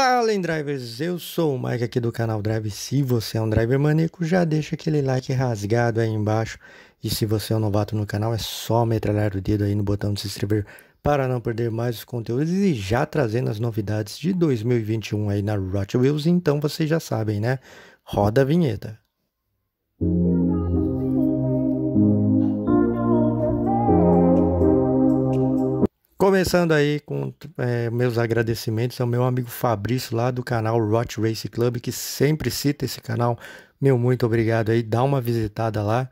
Fala em drivers, eu sou o Mike aqui do canal Drive. Se você é um driver maníaco, já deixa aquele like rasgado aí embaixo. E se você é um novato no canal, é só metralhar o dedo aí no botão de se inscrever para não perder mais os conteúdos e já trazendo as novidades de 2021 aí na Rot Wheels. Então vocês já sabem, né? Roda a vinheta. Música Começando aí com é, meus agradecimentos ao meu amigo Fabrício lá do canal Rot Race Club, que sempre cita esse canal. Meu muito obrigado aí, dá uma visitada lá.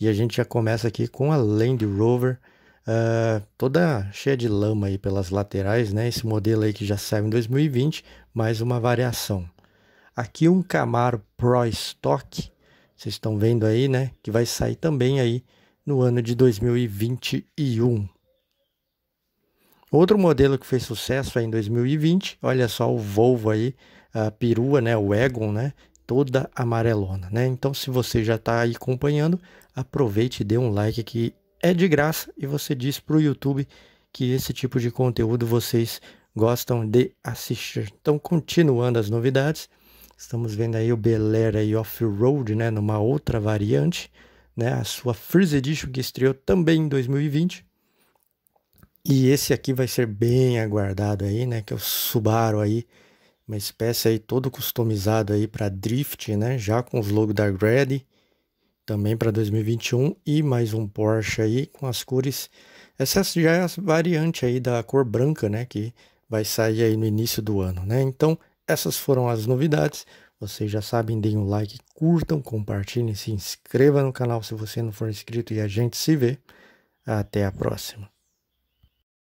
E a gente já começa aqui com a Land Rover, uh, toda cheia de lama aí pelas laterais, né? Esse modelo aí que já saiu em 2020, mais uma variação. Aqui um Camaro Pro Stock, vocês estão vendo aí, né? Que vai sair também aí no ano de 2021. Outro modelo que fez sucesso em 2020, olha só o Volvo aí, a perua, né, o Egon, né, toda amarelona, né? Então, se você já está aí acompanhando, aproveite e dê um like que é de graça e você diz para o YouTube que esse tipo de conteúdo vocês gostam de assistir. Então, continuando as novidades, estamos vendo aí o Bel Air off-road, né, numa outra variante, né, a sua Freeze Edition que estreou também em 2020 e esse aqui vai ser bem aguardado aí, né? Que é o Subaru aí, uma espécie aí todo customizado aí para drift, né? Já com os logos da Grady, também para 2021 e mais um Porsche aí com as cores. Essa já é a variante aí da cor branca, né? Que vai sair aí no início do ano, né? Então essas foram as novidades. Vocês já sabem, deem um like, curtam, compartilhem, se inscreva no canal se você não for inscrito e a gente se vê. Até a próxima.